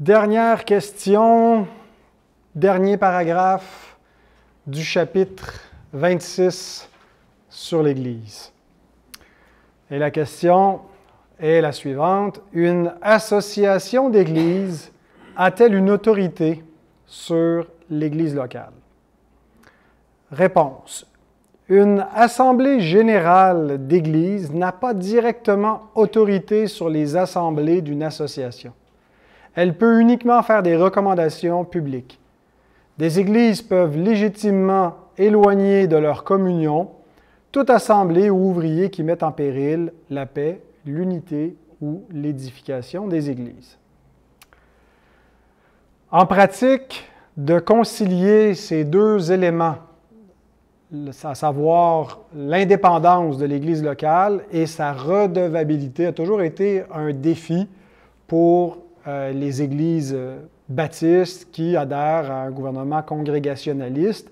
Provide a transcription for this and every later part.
Dernière question, dernier paragraphe du chapitre 26 sur l'Église. Et la question est la suivante. Une association d'Église a-t-elle une autorité sur l'Église locale? Réponse. Une assemblée générale d'Église n'a pas directement autorité sur les assemblées d'une association elle peut uniquement faire des recommandations publiques. Des églises peuvent légitimement éloigner de leur communion toute assemblée ou ouvrier qui met en péril la paix, l'unité ou l'édification des églises. En pratique, de concilier ces deux éléments, à savoir l'indépendance de l'Église locale et sa redevabilité, a toujours été un défi pour euh, les églises euh, baptistes qui adhèrent à un gouvernement congrégationaliste.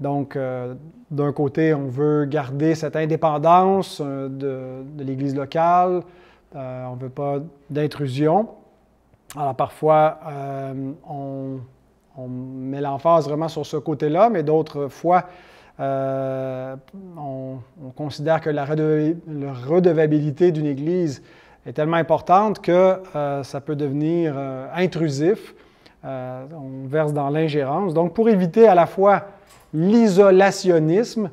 Donc, euh, d'un côté, on veut garder cette indépendance de, l'Église locale, on ne veut pas d'intrusion. Alors, parfois, on, met l'emphase vraiment sur ce côté-là, mais d'autres fois, on, considère que la, la redevabilité d'une Église est tellement importante que euh, ça peut devenir euh, intrusif. Euh, on verse dans l'ingérence. Donc, pour éviter à la fois l'isolationnisme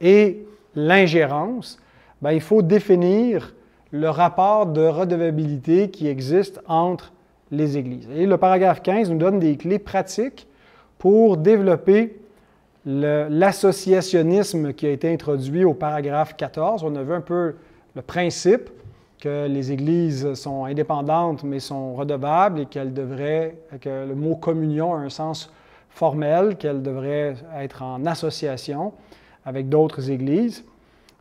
et l'ingérence, ben, il faut définir le rapport de redevabilité qui existe entre les Églises. Et le paragraphe 15 nous donne des clés pratiques pour développer l'associationnisme qui a été introduit au paragraphe 14. On a vu un peu le principe, que les églises sont indépendantes mais sont redevables et qu'elles devraient, que le mot communion a un sens formel, qu'elles devraient être en association avec d'autres églises.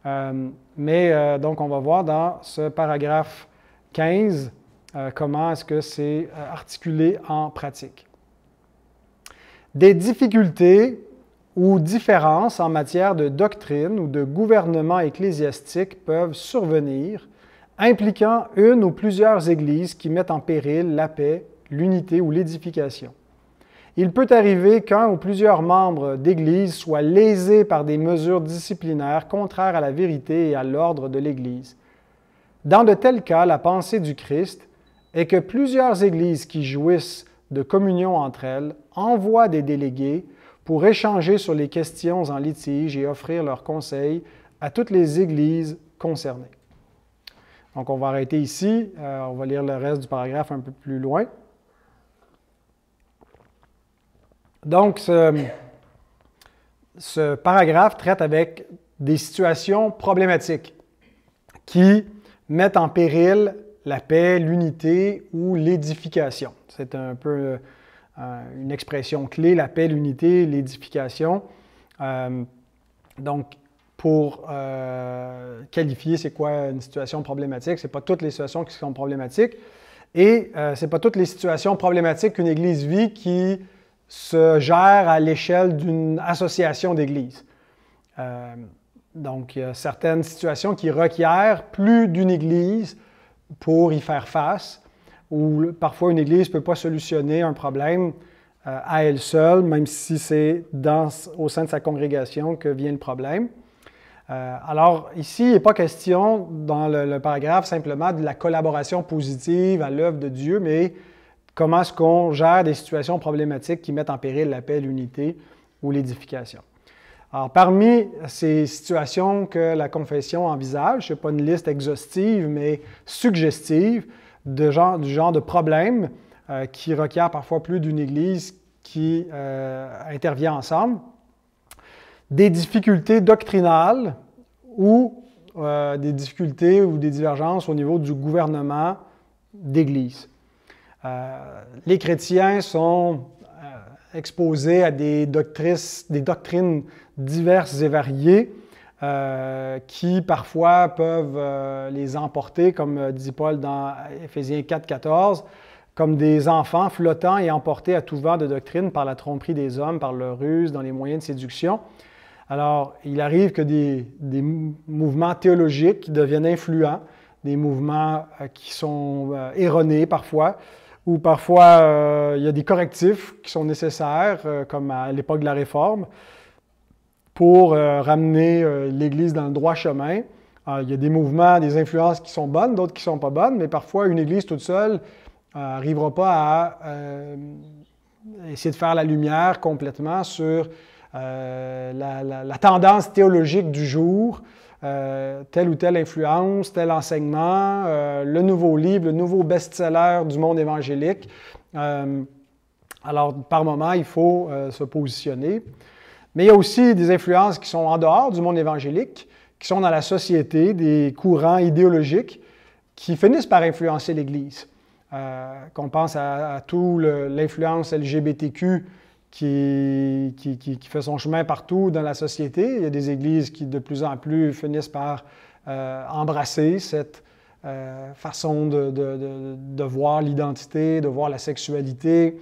Euh, mais euh, donc on va voir dans ce paragraphe 15 euh, comment est-ce que c'est articulé en pratique. Des difficultés ou différences en matière de doctrine ou de gouvernement ecclésiastique peuvent survenir impliquant une ou plusieurs églises qui mettent en péril la paix, l'unité ou l'édification. Il peut arriver qu'un ou plusieurs membres d'Église soient lésés par des mesures disciplinaires contraires à la vérité et à l'ordre de l'Église. Dans de tels cas, la pensée du Christ est que plusieurs Églises qui jouissent de communion entre elles envoient des délégués pour échanger sur les questions en litige et offrir leurs conseils à toutes les Églises concernées. Donc, on va arrêter ici. Euh, on va lire le reste du paragraphe un peu plus loin. Donc, ce, paragraphe traite avec des situations problématiques qui mettent en péril la paix, l'unité ou l'édification. C'est un peu euh, une expression clé, la paix, l'unité, l'édification. Euh, donc, pour euh, qualifier c'est quoi une situation problématique. Ce n'est pas toutes les situations qui sont problématiques. Et euh, ce pas toutes les situations problématiques qu'une Église vit qui se gère à l'échelle d'une association d'Églises. Euh, donc, il y a certaines situations qui requièrent plus d'une Église pour y faire face, ou parfois une Église ne peut pas solutionner un problème euh, à elle seule, même si c'est au sein de sa congrégation que vient le problème. Euh, alors, ici, il n'est pas question, dans le, paragraphe, simplement de la collaboration positive à l'œuvre de Dieu, mais comment est-ce qu'on gère des situations problématiques qui mettent en péril la paix, l'unité ou l'édification. Alors, parmi ces situations que la confession envisage, ce n'est pas une liste exhaustive, mais suggestive, de genre, du genre de problème euh, qui requiert parfois plus d'une Église qui euh, intervient ensemble des difficultés doctrinales ou euh, des difficultés ou des divergences au niveau du gouvernement d'Église. Euh, les chrétiens sont euh, exposés à des, des doctrines diverses et variées qui parfois peuvent les emporter, comme dit Paul dans Éphésiens 4, 14, comme des enfants flottants et emportés à tout vent de doctrine par la tromperie des hommes, par leur ruse, dans les moyens de séduction alors, il arrive que des, mouvements théologiques deviennent influents, des mouvements euh, qui sont euh, erronés parfois, ou parfois euh, il y a des correctifs qui sont nécessaires, comme à l'époque de la Réforme, pour ramener l'Église dans le droit chemin. il y a des mouvements, des influences qui sont bonnes, d'autres qui ne sont pas bonnes, mais parfois une Église toute seule n'arrivera pas à essayer de faire la lumière complètement sur euh, la, tendance théologique du jour, euh, telle ou telle influence, tel enseignement, euh, le nouveau livre, le nouveau best-seller du monde évangélique. alors, par moment, il faut se positionner. Mais il y a aussi des influences qui sont en dehors du monde évangélique, qui sont dans la société, des courants idéologiques qui finissent par influencer l'Église. Qu'on pense à tout l'influence LGBTQ qui, fait son chemin partout dans la société. Il y a des églises qui de plus en plus finissent par euh, embrasser cette euh, façon de, voir l'identité, de voir la sexualité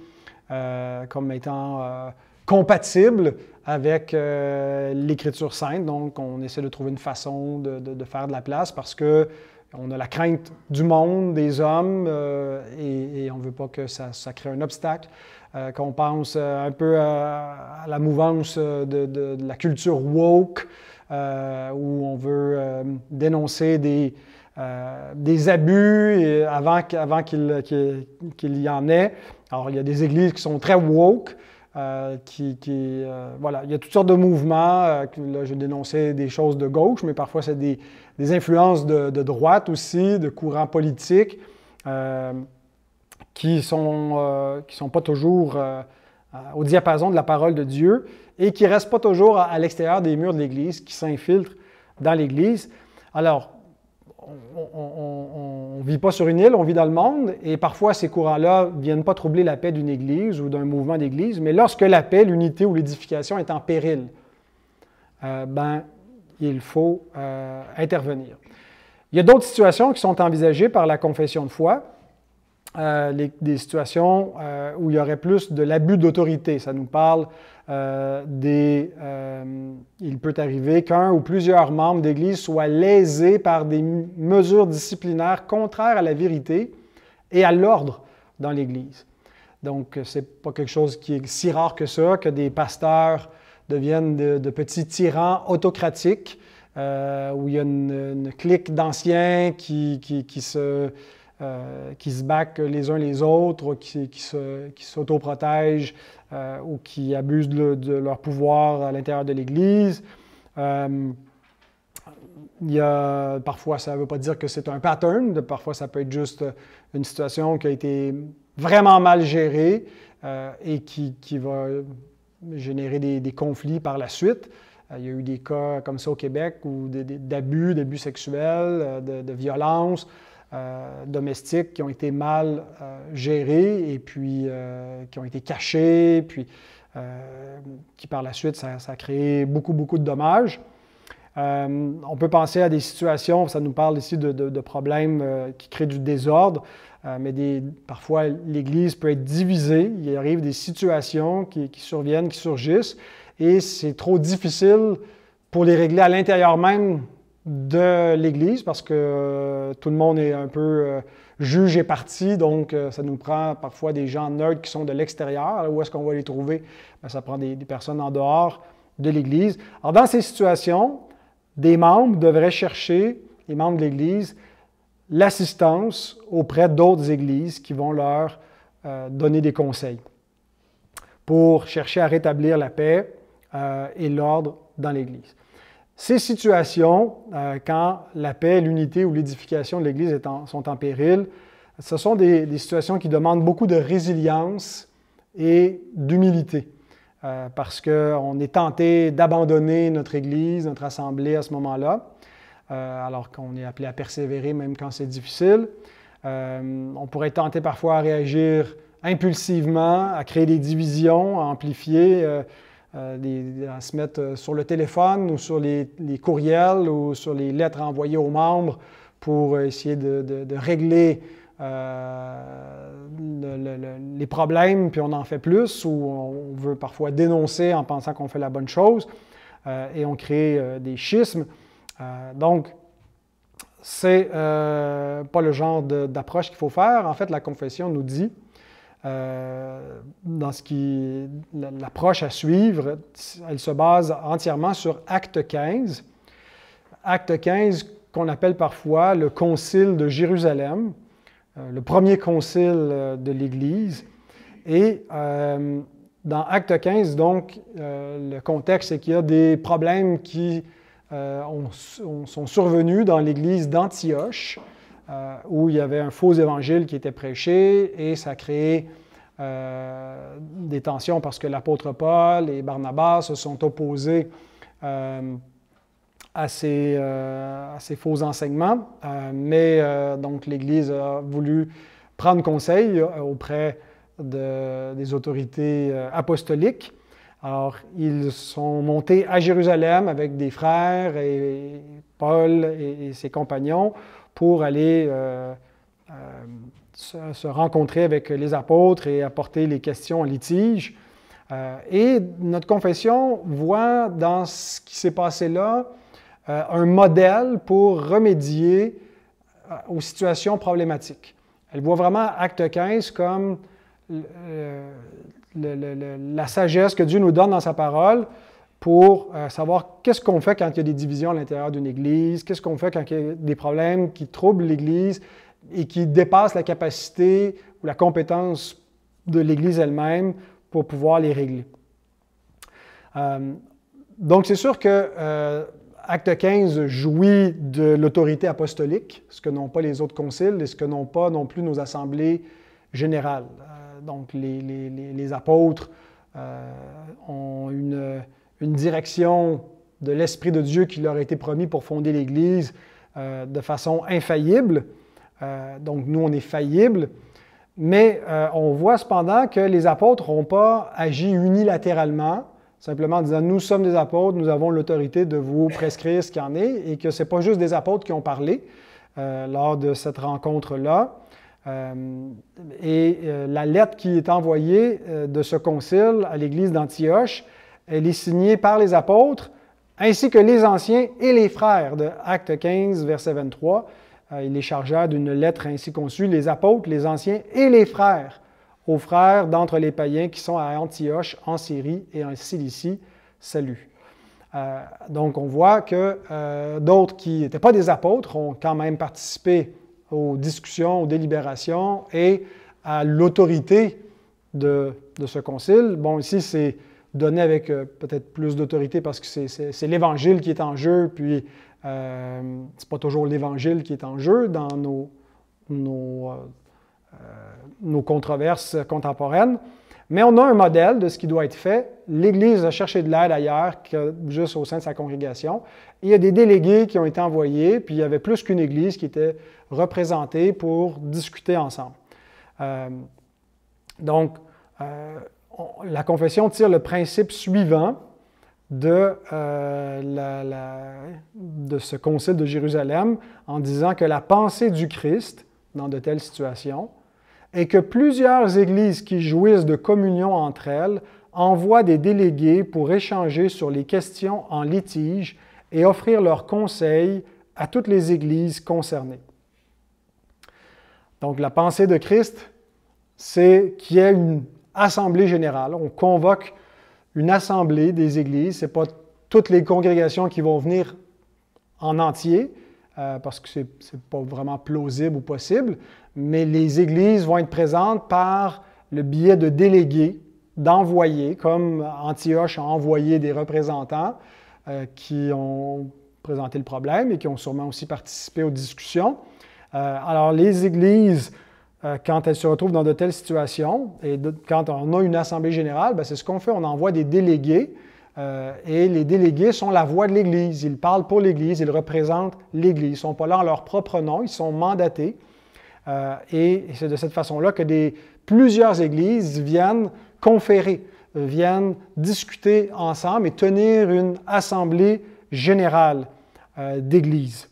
euh, comme étant compatible avec l'Écriture sainte. Donc, on essaie de trouver une façon de, faire de la place parce que on a la crainte du monde, des hommes, et, on ne veut pas que ça crée un obstacle. Euh, qu'on pense euh, un peu euh, à la mouvance de, la culture woke, où on veut dénoncer des, des abus avant, qu'il qu'il y en ait. Alors, il y a des églises qui sont très woke, qui, voilà, il y a toutes sortes de mouvements. là, je dénonçais des choses de gauche, mais parfois c'est des, influences de, de, droite aussi, de courants politiques qui ne euh, sont, pas toujours euh, euh, au diapason de la parole de Dieu et qui ne restent pas toujours à, l'extérieur des murs de l'Église, qui s'infiltrent dans l'Église. Alors, on ne vit pas sur une île, on vit dans le monde, et parfois ces courants-là ne viennent pas troubler la paix d'une Église ou d'un mouvement d'Église, mais lorsque la paix, l'unité ou l'édification est en péril, ben, il faut intervenir. Il y a d'autres situations qui sont envisagées par la confession de foi. Euh, des situations euh, où il y aurait plus de l'abus d'autorité. Ça nous parle euh, des... il peut arriver qu'un ou plusieurs membres d'Église soient lésés par des mesures disciplinaires contraires à la vérité et à l'ordre dans l'Église. Donc, ce n'est pas quelque chose qui est si rare que ça, que des pasteurs deviennent de, petits tyrans autocratiques, où il y a une, clique d'anciens qui, qui se euh, qui se battent les uns les autres, qui, s'autoprotègent euh, ou qui abusent de, leur pouvoir à l'intérieur de l'Église. Euh, parfois, ça ne veut pas dire que c'est un pattern, parfois ça peut être juste une situation qui a été vraiment mal gérée et qui, va générer des, conflits par la suite. Il y a eu des cas comme ça au Québec où d'abus, d'abus sexuels, de, violence. violences. Euh, domestiques qui ont été mal euh, gérés et puis euh, qui ont été cachés, puis qui par la suite, ça, a créé beaucoup, beaucoup de dommages. on peut penser à des situations, ça nous parle ici de, problèmes qui créent du désordre, mais parfois l'Église peut être divisée, il arrive des situations qui surviennent, qui surgissent, et c'est trop difficile pour les régler à l'intérieur même de l'Église, parce que euh, tout le monde est un peu euh, juge et parti, donc euh, ça nous prend parfois des gens neutres qui sont de l'extérieur. Où est-ce qu'on va les trouver? Ben, ça prend des, des, personnes en dehors de l'Église. Alors dans ces situations, des membres devraient chercher, les membres de l'Église, l'assistance auprès d'autres Églises qui vont leur donner des conseils pour chercher à rétablir la paix et l'ordre dans l'Église. Ces situations, euh, quand la paix, l'unité ou l'édification de l'Église sont en péril, ce sont des, situations qui demandent beaucoup de résilience et d'humilité, euh, parce qu'on est tenté d'abandonner notre Église, notre assemblée à ce moment-là, euh, alors qu'on est appelé à persévérer même quand c'est difficile. on pourrait être tenté parfois à réagir impulsivement, à créer des divisions, à amplifier euh, à se mettre euh, sur le téléphone ou sur les, courriels ou sur les lettres envoyées aux membres pour euh, essayer de, régler les problèmes, puis on en fait plus, ou on veut parfois dénoncer en pensant qu'on fait la bonne chose, et on crée des schismes. donc, c'est pas le genre d'approche qu'il faut faire. En fait, la confession nous dit euh, dans qui l'approche à suivre, elle se base entièrement sur Acte 15. Acte 15 qu'on appelle parfois le concile de Jérusalem, euh, le premier concile euh, de l'Église. Et dans Acte 15, donc, le contexte, c'est qu'il y a des problèmes qui sont survenus dans l'Église d'Antioche. Euh, où il y avait un faux évangile qui était prêché et ça créait euh, des tensions parce que l'apôtre Paul et Barnabas se sont opposés euh, euh, à, ces, faux enseignements. mais donc l'Église a voulu prendre conseil auprès des autorités apostoliques. Alors, ils sont montés à Jérusalem avec des frères et Paul et ses compagnons pour aller euh, euh, se, rencontrer avec les apôtres et apporter les questions en litige. Euh, et notre confession voit dans ce qui s'est passé là un modèle pour remédier aux situations problématiques. Elle voit vraiment Acte 15 comme la sagesse que Dieu nous donne dans sa parole pour euh, savoir qu'est-ce qu'on fait quand il y a des divisions à l'intérieur d'une Église, qu'est-ce qu'on fait quand il y a des problèmes qui troublent l'Église et qui dépassent la capacité ou la compétence de l'Église elle-même pour pouvoir les régler. Euh, donc c'est sûr que euh, Acte 15 jouit de l'autorité apostolique, ce que n'ont pas les autres conciles et ce que n'ont pas non plus nos assemblées générales. donc les apôtres ont une une direction de l'Esprit de Dieu qui leur a été promis pour fonder l'Église euh, de façon infaillible. Euh, donc nous, on est faillible. Mais euh, on voit cependant que les apôtres n'ont pas agi unilatéralement, simplement en disant nous sommes des apôtres, nous avons l'autorité de vous prescrire ce qu'il en est, et que ce n'est pas juste des apôtres qui ont parlé lors de cette rencontre-là. et la lettre qui est envoyée de ce concile à l'Église d'Antioche elle est signée par les apôtres, ainsi que les anciens et les frères de Acte 15, verset 23. Euh, il les chargea d'une lettre ainsi conçue, les apôtres, les anciens et les frères, aux frères d'entre les païens qui sont à Antioche, en Syrie et en Cilicie. Salut. Euh, donc on voit que euh, d'autres qui n'étaient pas des apôtres ont quand même participé aux discussions, aux délibérations et à l'autorité de, de, ce concile. Bon, ici, c'est donné avec euh, peut-être plus d'autorité parce que c'est l'Évangile qui est en jeu, puis euh, c'est pas toujours l'Évangile qui est en jeu dans nos, nos, euh, nos, controverses contemporaines. Mais on a un modèle de ce qui doit être fait. L'Église a cherché de l'aide ailleurs que juste au sein de sa congrégation. il y a des délégués qui ont été envoyés, puis il y avait plus qu'une Église qui était représentée pour discuter ensemble. donc, la confession tire le principe suivant de, euh, de ce concile de Jérusalem en disant que la pensée du Christ dans de telles situations est que plusieurs églises qui jouissent de communion entre elles envoient des délégués pour échanger sur les questions en litige et offrir leurs conseils à toutes les églises concernées. Donc la pensée de Christ, c'est qu'il y a une assemblée générale. On convoque une assemblée des églises. Ce n'est pas toutes les congrégations qui vont venir en entier, euh, parce que ce n'est pas vraiment plausible ou possible, mais les églises vont être présentes par le biais de délégués, d'envoyés, comme Antioche a envoyé des représentants euh, qui ont présenté le problème et qui ont sûrement aussi participé aux discussions. Euh, alors, les églises euh, quand elle se retrouve dans de telles situations. Et quand on a une assemblée générale, ben, c'est ce qu'on fait, on envoie des délégués. Euh, et les délégués sont la voix de l'Église. Ils parlent pour l'Église, ils représentent l'Église. Ils ne sont pas là en leur propre nom, ils sont mandatés. Euh, et c'est de cette façon-là que des, plusieurs Églises viennent conférer, viennent discuter ensemble et tenir une assemblée générale d'Église.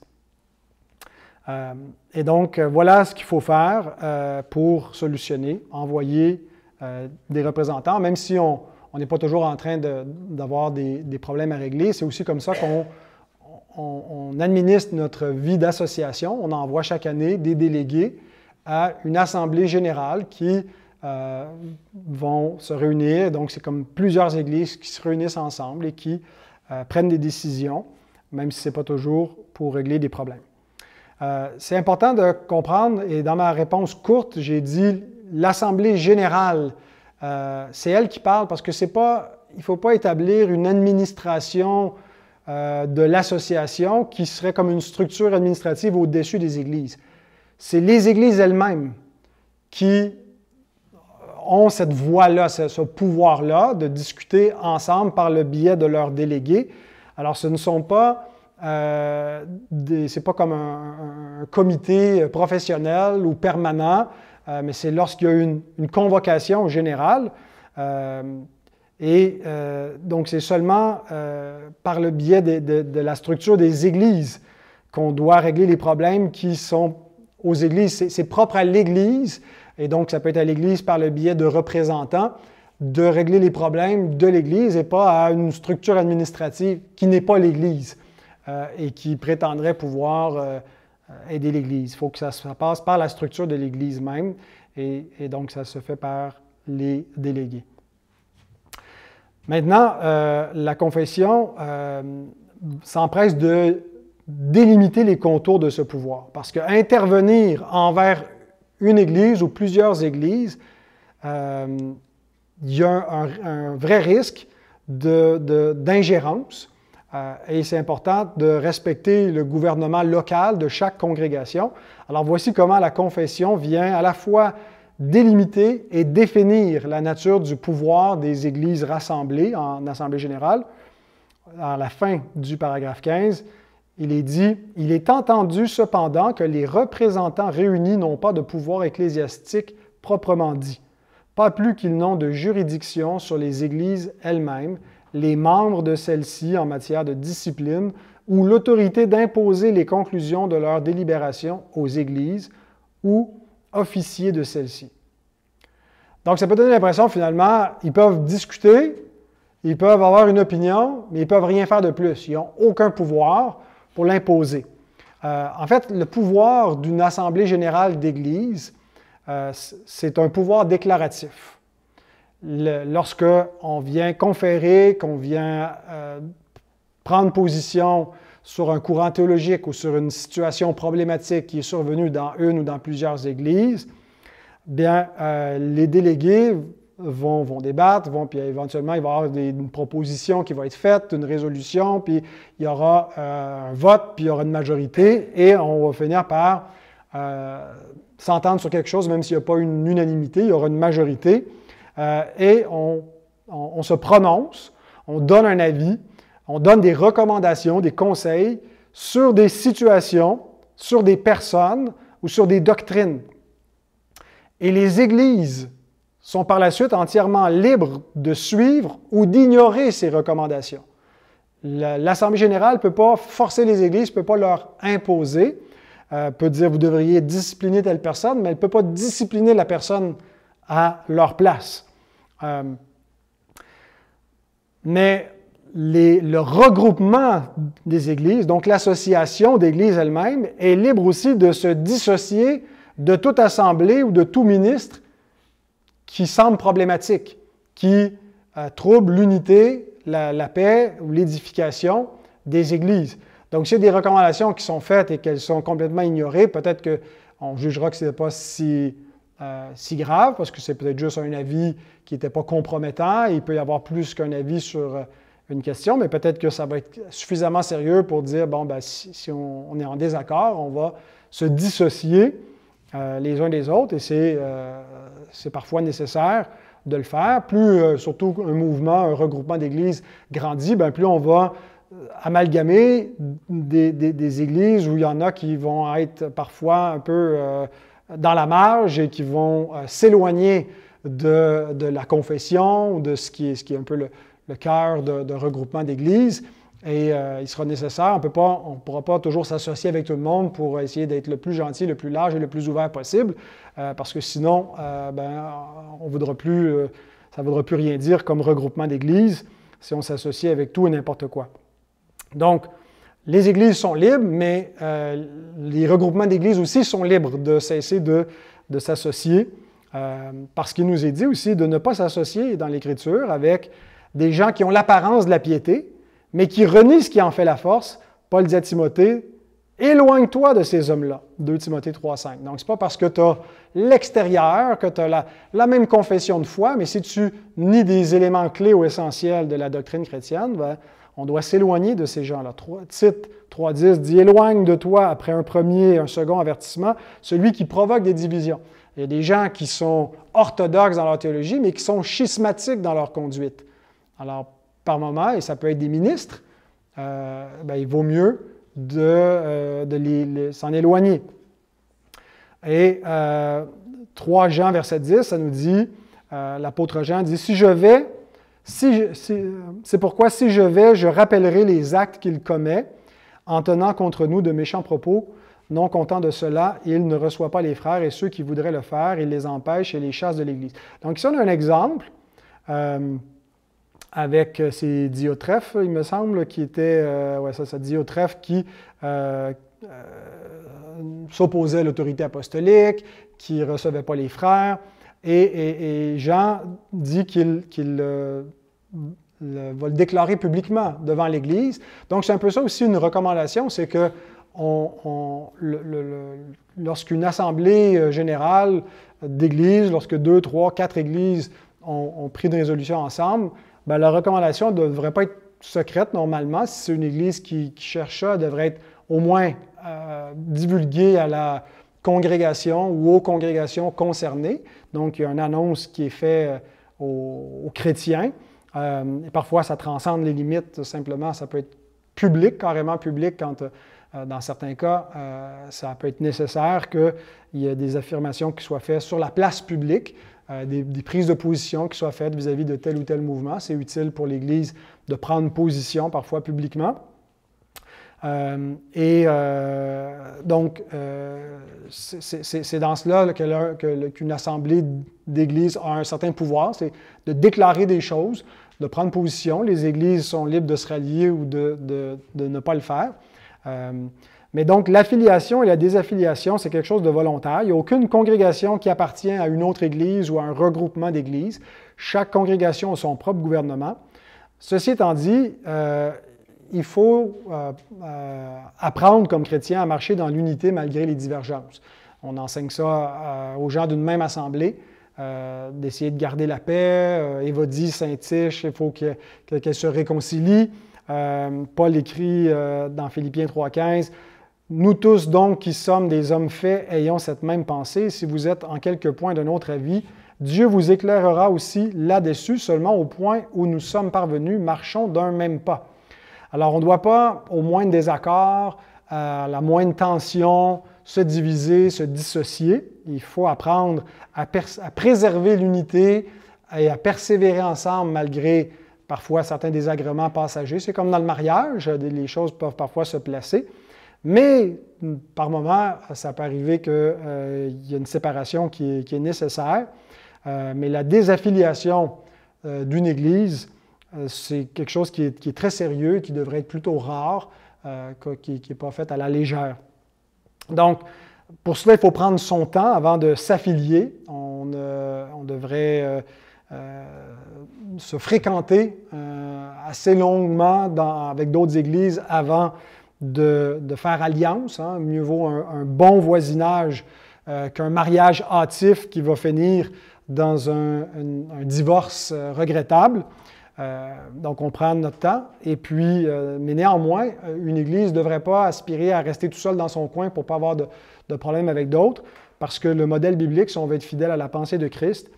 Et donc, euh, voilà ce qu'il faut faire euh, pour solutionner, envoyer euh, des représentants, même si on n'est pas toujours en train d'avoir des, problèmes à régler. C'est aussi comme ça qu'on administre notre vie d'association. On envoie chaque année des délégués à une assemblée générale qui vont se réunir. Donc, c'est comme plusieurs églises qui se réunissent ensemble et qui prennent des décisions, même si ce n'est pas toujours pour régler des problèmes. Euh, c'est important de comprendre, et dans ma réponse courte, j'ai dit l'Assemblée générale. Euh, c'est elle qui parle parce que c'est pas, il ne faut pas établir une administration euh, de l'association qui serait comme une structure administrative au-dessus des églises. C'est les églises elles-mêmes qui ont cette voix-là, ce pouvoir-là de discuter ensemble par le biais de leurs délégués. Alors, ce ne sont pas euh, c'est pas comme un, comité professionnel ou permanent, euh, mais c'est lorsqu'il y a une, une convocation générale. Euh, et euh, donc, c'est seulement par le biais de, la structure des églises qu'on doit régler les problèmes qui sont aux églises. C'est propre à l'Église, et donc ça peut être à l'Église par le biais de représentants, de régler les problèmes de l'Église et pas à une structure administrative qui n'est pas l'Église. Euh, et qui prétendrait pouvoir euh, aider l'Église. Il faut que ça, se passe par la structure de l'Église même, et, donc ça se fait par les délégués. Maintenant, euh, la confession s'empresse de délimiter les contours de ce pouvoir, parce qu'intervenir envers une Église ou plusieurs Églises, il y a un vrai risque d'ingérence euh, et c'est important de respecter le gouvernement local de chaque congrégation. Alors voici comment la confession vient à la fois délimiter et définir la nature du pouvoir des églises rassemblées en Assemblée générale. À la fin du paragraphe 15, il est dit, Il est entendu cependant que les représentants réunis n'ont pas de pouvoir ecclésiastique proprement dit, pas plus qu'ils n'ont de juridiction sur les églises elles-mêmes, les membres de celle-ci en matière de discipline ou l'autorité d'imposer les conclusions de leurs délibérations aux Églises ou officiers de celle-ci. ci Donc, ça peut donner l'impression, finalement, ils peuvent discuter, ils peuvent avoir une opinion, mais ils ne peuvent rien faire de plus. Ils n'ont aucun pouvoir pour l'imposer. Euh, en fait, le pouvoir d'une assemblée générale d'Église, euh, c'est un pouvoir déclaratif lorsque on vient conférer, qu'on vient euh, prendre position sur un courant théologique ou sur une situation problématique qui est survenue dans une ou dans plusieurs églises, bien, euh, les délégués vont, vont débattre, vont, puis éventuellement, il va y avoir des, une proposition qui va être faite, une résolution, puis il y aura euh, un vote, puis il y aura une majorité, et on va finir par s'entendre sur quelque chose, même s'il n'y a pas une unanimité, il y aura une majorité. Euh, et on, se prononce, on donne un avis, on donne des recommandations, des conseils sur des situations, sur des personnes ou sur des doctrines. Et les églises sont par la suite entièrement libres de suivre ou d'ignorer ces recommandations. L'Assemblée générale ne peut pas forcer les églises, ne peut pas leur imposer, euh, peut dire vous devriez discipliner telle personne, mais elle ne peut pas discipliner la personne à leur place. Euh, mais le regroupement des églises, donc l'association d'églises elle-même, est libre aussi de se dissocier de toute assemblée ou de tout ministre qui semble problématique, qui euh, trouble l'unité, la, la, paix ou l'édification des églises. Donc, s'il y a des recommandations qui sont faites et qu'elles sont complètement ignorées, peut-être qu'on jugera que ce n'est pas si euh, si grave, parce que c'est peut-être juste un avis qui n'était pas compromettant. il peut y avoir plus qu'un avis sur euh, une question, mais peut-être que ça va être suffisamment sérieux pour dire, bon, ben, si, on, est en désaccord, on va se dissocier euh, les uns des autres, et c'est parfois nécessaire de le faire. Plus, surtout, un mouvement, un regroupement d'églises grandit, ben, plus on va amalgamer des, des, églises où il y en a qui vont être parfois un peu dans la marge et qui vont euh, s'éloigner de, de, la confession, ou de ce qui est, ce qui est un peu le, cœur d'un regroupement d'Église, Et euh, il sera nécessaire, on ne pourra pas toujours s'associer avec tout le monde pour essayer d'être le plus gentil, le plus large et le plus ouvert possible, euh, parce que sinon, ben, on voudra plus, ça ne voudra plus rien dire comme regroupement d'Église si on s'associe avec tout et n'importe quoi. Donc, les églises sont libres, mais euh, les regroupements d'églises aussi sont libres de cesser de, s'associer, euh, parce qu'il nous est dit aussi de ne pas s'associer dans l'Écriture avec des gens qui ont l'apparence de la piété, mais qui renient ce qui en fait la force. Paul dit à Timothée, Éloigne-toi de ces hommes-là. 2 Timothée 3,5. Donc, ce n'est pas parce que tu as l'extérieur, que tu as la, même confession de foi, mais si tu nies des éléments clés ou essentiels de la doctrine chrétienne, ben, on doit s'éloigner de ces gens-là. Tite 3.10 dit Éloigne de toi après un premier et un second avertissement celui qui provoque des divisions. Il y a des gens qui sont orthodoxes dans leur théologie, mais qui sont schismatiques dans leur conduite. Alors, par moment, et ça peut être des ministres, euh, ben, il vaut mieux de, euh, s'en éloigner. Et 3 euh, Jean, verset 10, ça nous dit, l'apôtre Jean dit, si je vais, c'est pourquoi si je vais, je rappellerai les actes qu'il commet en tenant contre nous de méchants propos. Non content de cela, il ne reçoit pas les frères et ceux qui voudraient le faire, il les empêche et les chasse de l'Église. Donc ici, on a un exemple euh, avec euh, ces diotrefs, il me semble, qui était, euh, ça, qui s'opposait à l'autorité apostolique, qui ne recevait pas les frères. Et, Jean dit qu'il euh, va le déclarer publiquement devant l'Église. Donc c'est un peu ça aussi une recommandation, c'est que lorsqu'une assemblée euh, générale d'Église, lorsque deux, trois, quatre églises ont, pris une résolution ensemble, ben, la recommandation ne devrait pas être secrète normalement. Si c'est une église qui, cherche ça, elle devrait être au moins euh, divulguée à la, congrégation ou aux congrégations concernées. Donc, il y a une annonce qui est faite euh, aux, chrétiens. Euh, parfois, ça transcende les limites, simplement, ça peut être public, carrément public, quand, euh, dans certains cas, ça peut être nécessaire qu'il y ait des affirmations qui soient faites sur la place publique, des, prises de position qui soient faites vis à -vis de tel ou tel mouvement. C'est utile pour l'Église de prendre position, parfois publiquement. Euh, et euh, donc, euh, c'est dans cela qu'une assemblée d'églises a un certain pouvoir, c'est de déclarer des choses, de prendre position. Les églises sont libres de se rallier ou de, de ne pas le faire. mais donc, l'affiliation et la désaffiliation, c'est quelque chose de volontaire. Il n'y a aucune congrégation qui appartient à une autre église ou à un regroupement d'églises. Chaque congrégation a son propre gouvernement. Ceci étant dit, il faut euh, euh, apprendre comme chrétien à marcher dans l'unité malgré les divergences. On enseigne ça euh, aux gens d'une même assemblée. d'essayer de garder la paix. Évodie, Saint-Tiche, il faut qu'elle se réconcilie. Paul écrit dans Philippiens 3.15, Nous tous donc qui sommes des hommes faits, ayons cette même pensée. Si vous êtes en quelque point d'un autre avis, Dieu vous éclairera aussi là-dessus, seulement au point où nous sommes parvenus, marchons d'un même pas. Alors, on ne doit pas, au moindre désaccord, à euh, la moindre tension, se diviser, se dissocier. Il faut apprendre à, préserver l'unité et à persévérer ensemble malgré parfois certains désagréments passagers. C'est comme dans le mariage, les choses peuvent parfois se placer. Mais par moments, ça peut arriver qu'il euh, y a une séparation qui est, nécessaire. Euh, mais la désaffiliation d'une Église euh, c'est quelque chose qui est, très sérieux, qui devrait être plutôt rare, euh, qui n'est pas fait à la légère. Donc, pour cela, il faut prendre son temps avant de s'affilier. On, euh, devrait se fréquenter assez longuement avec d'autres églises avant de, faire alliance. Hein. Mieux vaut un, bon voisinage qu'un mariage hâtif qui va finir dans un divorce regrettable. Euh, donc, on prend notre temps. Et puis, euh, mais néanmoins, euh, une Église ne devrait pas aspirer à rester tout seul dans son coin pour ne pas avoir de, problème avec d'autres, parce que le modèle biblique, si on veut être fidèle à la pensée de Christ,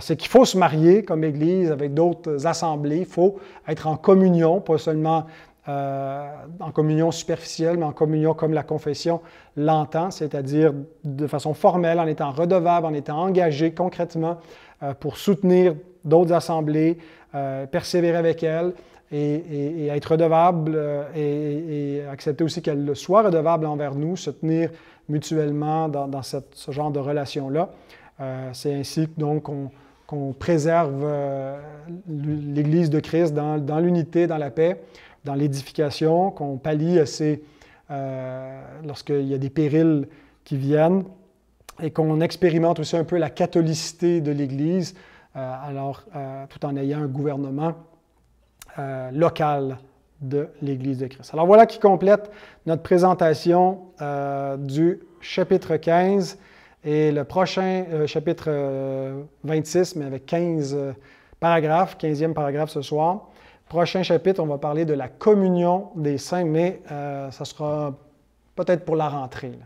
c'est qu'il faut se marier comme Église avec d'autres assemblées, il faut être en communion, pas seulement en communion superficielle, mais en communion comme la confession l'entend, c'est-à-dire de façon formelle, en étant redevable, en étant engagé concrètement pour soutenir d'autres assemblées, euh, persévérer avec elle et, être redevable euh, et, accepter aussi qu'elle soit redevable envers nous, se tenir mutuellement dans, ce genre de relation-là. Euh, c'est ainsi donc qu'on préserve l'Église de Christ dans, l'unité, dans la paix, dans l'édification, qu'on pallie lorsqu'il y a des périls qui viennent et qu'on expérimente aussi un peu la catholicité de l'Église, euh, alors, euh, tout en ayant un gouvernement euh, local de l'Église de Christ. Alors voilà qui complète notre présentation du chapitre 15 et le prochain chapitre 26, mais avec 15 paragraphes, 15e paragraphe ce soir. Prochain chapitre, on va parler de la communion des saints, mais ça sera peut-être pour la rentrée.